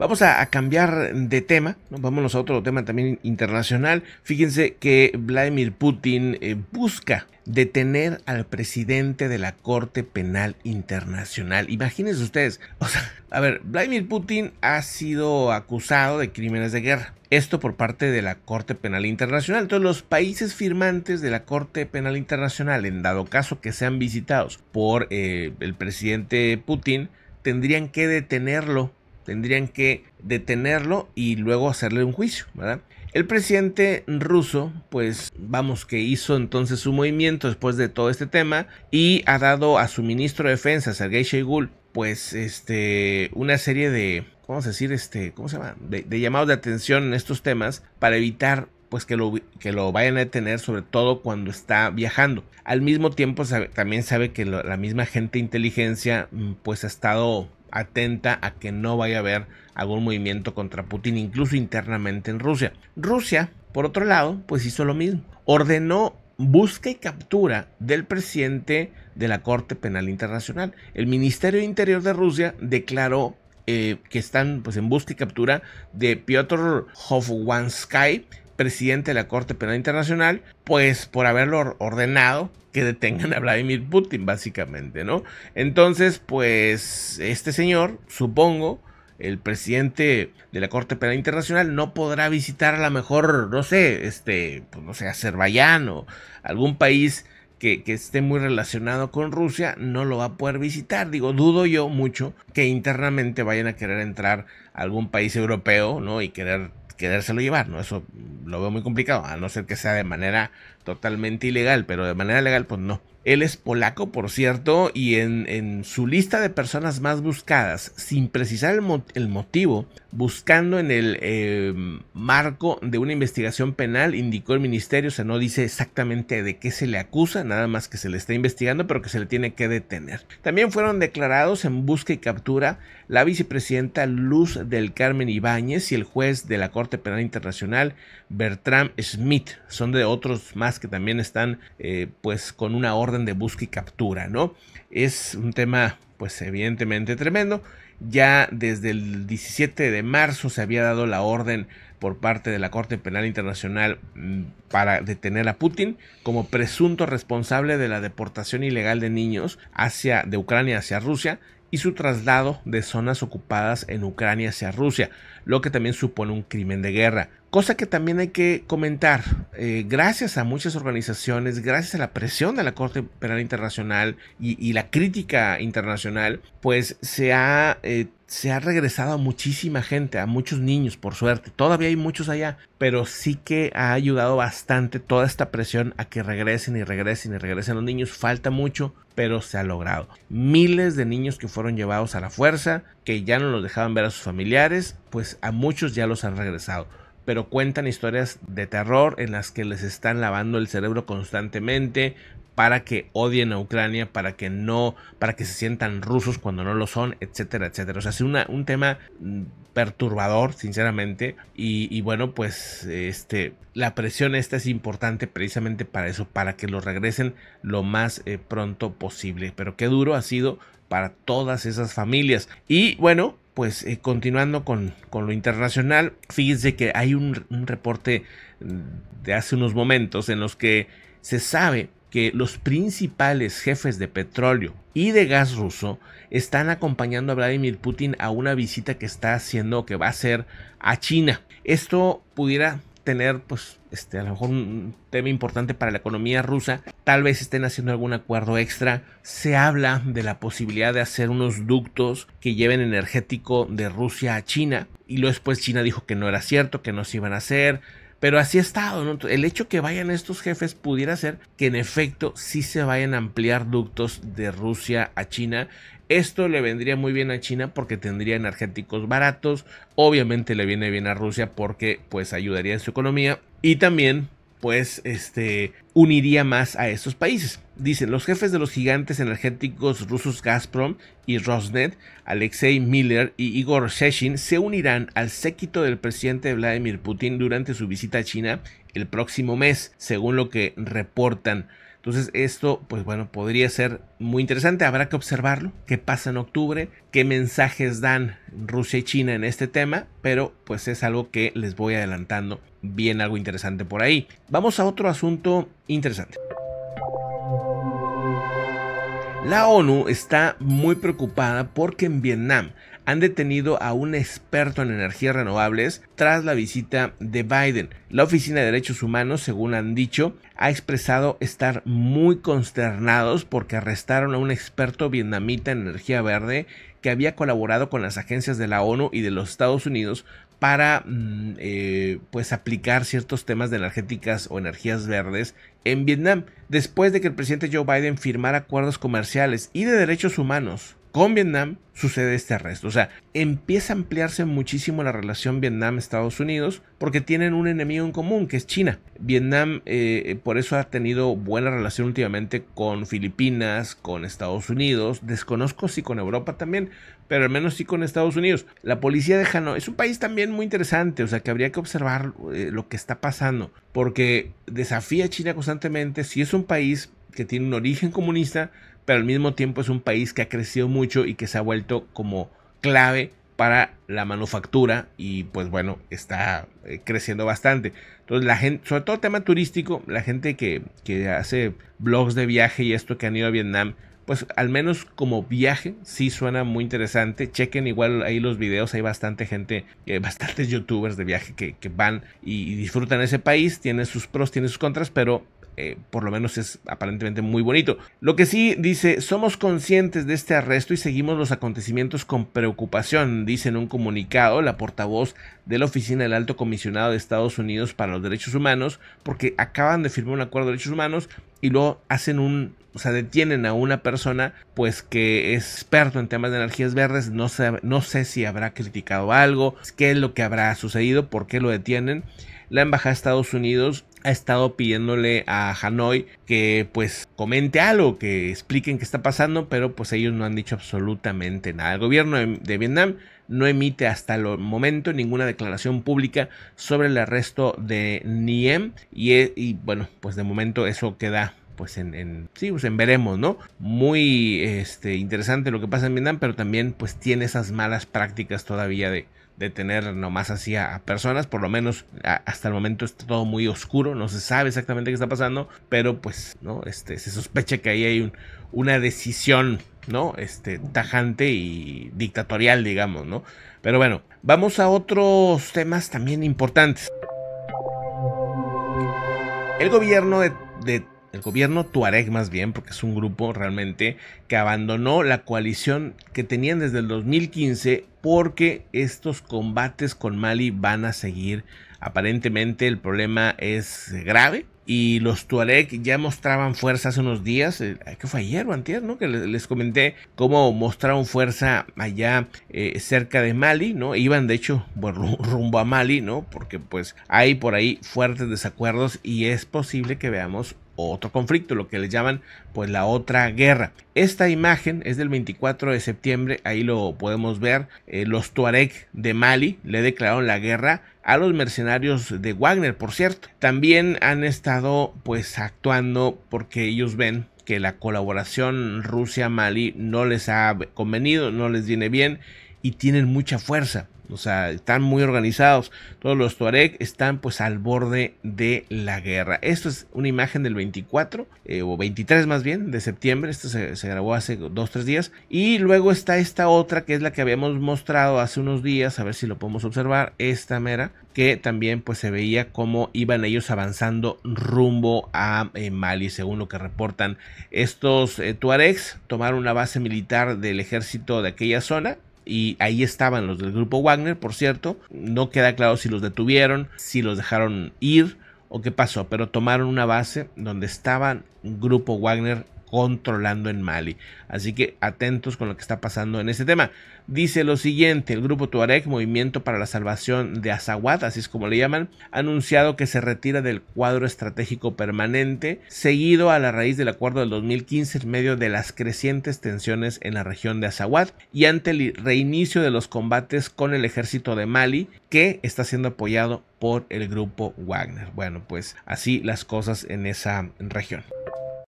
Vamos a, cambiar de tema, vámonos a otro tema también internacional. Fíjense que Vladimir Putin eh, busca detener al presidente de la Corte Penal Internacional. Imagínense ustedes, o sea, a ver, Vladimir Putin ha sido acusado de crímenes de guerra. Esto por parte de la Corte Penal Internacional. Todos los países firmantes de la Corte Penal Internacional, en dado caso que sean visitados por eh, el presidente Putin, tendrían que detenerlo Tendrían que detenerlo y luego hacerle un juicio, ¿verdad? El presidente ruso, pues vamos que hizo entonces su movimiento después de todo este tema y ha dado a su ministro de defensa, Sergei Sheigul, pues este, una serie de, ¿cómo se decir, este, ¿cómo se llama? De, llamados de atención en estos temas para evitar pues que lo, que lo vayan a detener, sobre todo cuando está viajando. Al mismo tiempo también sabe que la misma gente de inteligencia mm, pues ha estado atenta a que no vaya a haber algún movimiento contra Putin, incluso internamente en Rusia. Rusia, por otro lado, pues hizo lo mismo. Ordenó busca y captura del presidente de la Corte Penal Internacional. El Ministerio de Interior de Rusia declaró eh, que están pues, en busca y captura de Piotr Hofwansky, presidente de la Corte Penal Internacional, pues por haberlo ordenado que detengan a Vladimir Putin, básicamente, ¿no? Entonces, pues este señor, supongo, el presidente de la Corte Penal Internacional no podrá visitar a lo mejor, no sé, este, pues no sé, Azerbaiyán o algún país que, que, esté muy relacionado con Rusia, no lo va a poder visitar. Digo, dudo yo mucho que internamente vayan a querer entrar a algún país europeo, ¿no? Y querer quedárselo llevar, ¿no? Eso lo veo muy complicado, a no ser que sea de manera totalmente ilegal, pero de manera legal, pues no. Él es polaco, por cierto, y en, en su lista de personas más buscadas, sin precisar el, el motivo, buscando en el eh, marco de una investigación penal, indicó el ministerio, o sea, no dice exactamente de qué se le acusa, nada más que se le está investigando, pero que se le tiene que detener. También fueron declarados en busca y captura la vicepresidenta Luz del Carmen Ibáñez y el juez de la Corte Penal Internacional, Bertram Smith. Son de otros más que también están, eh, pues, con una orden de busca y captura, ¿no? Es un tema, pues, evidentemente tremendo. Ya desde el 17 de marzo se había dado la orden por parte de la Corte Penal Internacional mm, para detener a Putin como presunto responsable de la deportación ilegal de niños hacia de Ucrania hacia Rusia y su traslado de zonas ocupadas en Ucrania hacia Rusia, lo que también supone un crimen de guerra. Cosa que también hay que comentar, eh, gracias a muchas organizaciones, gracias a la presión de la Corte Penal Internacional y, la crítica internacional, pues se ha eh, se ha regresado a muchísima gente, a muchos niños, por suerte. Todavía hay muchos allá, pero sí que ha ayudado bastante toda esta presión a que regresen y regresen y regresen los niños. Falta mucho, pero se ha logrado. Miles de niños que fueron llevados a la fuerza, que ya no los dejaban ver a sus familiares, pues a muchos ya los han regresado pero cuentan historias de terror en las que les están lavando el cerebro constantemente, para que odien a Ucrania, para que no, para que se sientan rusos cuando no lo son, etcétera, etcétera. O sea, es un tema mm, perturbador, sinceramente. Y, bueno, pues este, la presión esta es importante precisamente para eso, para que lo regresen lo más eh, pronto posible. Pero qué duro ha sido para todas esas familias. Y bueno, pues eh, continuando con, con, lo internacional, fíjense que hay un, un reporte mm, de hace unos momentos en los que se sabe que los principales jefes de petróleo y de gas ruso están acompañando a Vladimir Putin a una visita que está haciendo, que va a hacer a China. Esto pudiera tener, pues, este, a lo mejor un tema importante para la economía rusa. Tal vez estén haciendo algún acuerdo extra. Se habla de la posibilidad de hacer unos ductos que lleven energético de Rusia a China. Y luego después China dijo que no era cierto, que no se iban a hacer. Pero así ha estado, El hecho que vayan estos jefes pudiera ser que en efecto sí se vayan a ampliar ductos de Rusia a China. Esto le vendría muy bien a China porque tendría energéticos baratos. Obviamente le viene bien a Rusia porque pues ayudaría a su economía. Y también pues este, uniría más a estos países. Dicen los jefes de los gigantes energéticos rusos Gazprom y Rosnet, Alexei Miller y Igor Sheshin, se unirán al séquito del presidente Vladimir Putin durante su visita a China el próximo mes, según lo que reportan entonces esto, pues bueno, podría ser muy interesante. Habrá que observarlo, qué pasa en octubre, qué mensajes dan Rusia y China en este tema, pero pues es algo que les voy adelantando. Bien, algo interesante por ahí. Vamos a otro asunto interesante. La ONU está muy preocupada porque en Vietnam han detenido a un experto en energías renovables tras la visita de Biden. La Oficina de Derechos Humanos, según han dicho, ha expresado estar muy consternados porque arrestaron a un experto vietnamita en energía verde que había colaborado con las agencias de la ONU y de los Estados Unidos para mm, eh, pues aplicar ciertos temas de energéticas o energías verdes en Vietnam, después de que el presidente Joe Biden firmara acuerdos comerciales y de derechos humanos con Vietnam sucede este arresto. O sea, empieza a ampliarse muchísimo la relación Vietnam-Estados Unidos porque tienen un enemigo en común que es China. Vietnam eh, por eso ha tenido buena relación últimamente con Filipinas, con Estados Unidos. Desconozco si con Europa también, pero al menos sí con Estados Unidos. La policía de Hanoi es un país también muy interesante, o sea que habría que observar eh, lo que está pasando porque desafía a China constantemente. Si es un país que tiene un origen comunista, pero al mismo tiempo es un país que ha crecido mucho y que se ha vuelto como clave para la manufactura y pues bueno, está eh, creciendo bastante. Entonces la gente, sobre todo el tema turístico, la gente que, que hace blogs de viaje y esto que han ido a Vietnam, pues al menos como viaje sí suena muy interesante. Chequen igual ahí los videos, hay bastante gente, eh, bastantes youtubers de viaje que, van y, y, disfrutan ese país, tiene sus pros, tiene sus contras, pero eh, por lo menos es aparentemente muy bonito. Lo que sí dice, somos conscientes de este arresto y seguimos los acontecimientos con preocupación, dice en un comunicado la portavoz de la Oficina del Alto Comisionado de Estados Unidos para los Derechos Humanos, porque acaban de firmar un acuerdo de derechos humanos y luego hacen un, o sea, detienen a una persona pues que es experto en temas de energías verdes, no sé, no sé si habrá criticado algo, qué es lo que habrá sucedido, por qué lo detienen. La embajada de Estados Unidos ha estado pidiéndole a Hanoi que pues comente algo, que expliquen qué está pasando, pero pues ellos no han dicho absolutamente nada. El gobierno de Vietnam no emite hasta el momento ninguna declaración pública sobre el arresto de Niem y, e, bueno, pues de momento eso queda pues en, sí, pues, veremos, ¿no? Muy este, interesante lo que pasa en Vietnam, pero también pues tiene esas malas prácticas todavía de, de tener nomás así a, personas, por lo menos hasta el momento está todo muy oscuro, no se sabe exactamente qué está pasando, pero pues, ¿no? Este, se sospecha que ahí hay una decisión, ¿no? Este, tajante y dictatorial, digamos, ¿no? Pero bueno, vamos a otros temas también importantes. El gobierno de el gobierno Tuareg más bien, porque es un grupo realmente que abandonó la coalición que tenían desde el 2015 porque estos combates con Mali van a seguir. Aparentemente el problema es grave y los Tuareg ya mostraban fuerza hace unos días, eh, que fue ayer o ¿no? Que les, comenté cómo mostraron fuerza allá eh, cerca de Mali, ¿no? Iban de hecho rumbo a Mali, ¿no? Porque pues hay por ahí fuertes desacuerdos y es posible que veamos otro conflicto, lo que les llaman pues la otra guerra. Esta imagen es del 24 de septiembre, ahí lo podemos ver, eh, los Tuareg de Mali le declararon la guerra a los mercenarios de Wagner, por cierto. También han estado pues actuando porque ellos ven que la colaboración Rusia-Mali no les ha convenido, no les viene bien y tienen mucha fuerza. O sea, están muy organizados. Todos los Tuareg están pues al borde de la guerra. Esto es una imagen del 24 eh, o 23 más bien de septiembre. Esto se, grabó hace 2-3 días. Y luego está esta otra que es la que habíamos mostrado hace unos días. A ver si lo podemos observar. Esta mera que también pues se veía cómo iban ellos avanzando rumbo a eh, Mali según lo que reportan estos eh, Tuaregs. Tomaron una base militar del ejército de aquella zona y ahí estaban los del grupo Wagner, por cierto. No queda claro si los detuvieron, si los dejaron ir o qué pasó, pero tomaron una base donde estaban grupo Wagner controlando en Mali. Así que atentos con lo que está pasando en este tema. Dice lo siguiente, el grupo Tuareg, Movimiento para la Salvación de Azawad, así es como le llaman, ha anunciado que se retira del cuadro estratégico permanente, seguido a la raíz del acuerdo del 2015 en medio de las crecientes tensiones en la región de Azawad y ante el reinicio de los combates con el ejército de Mali, que está siendo apoyado por el grupo Wagner. Bueno, pues así las cosas en esa región.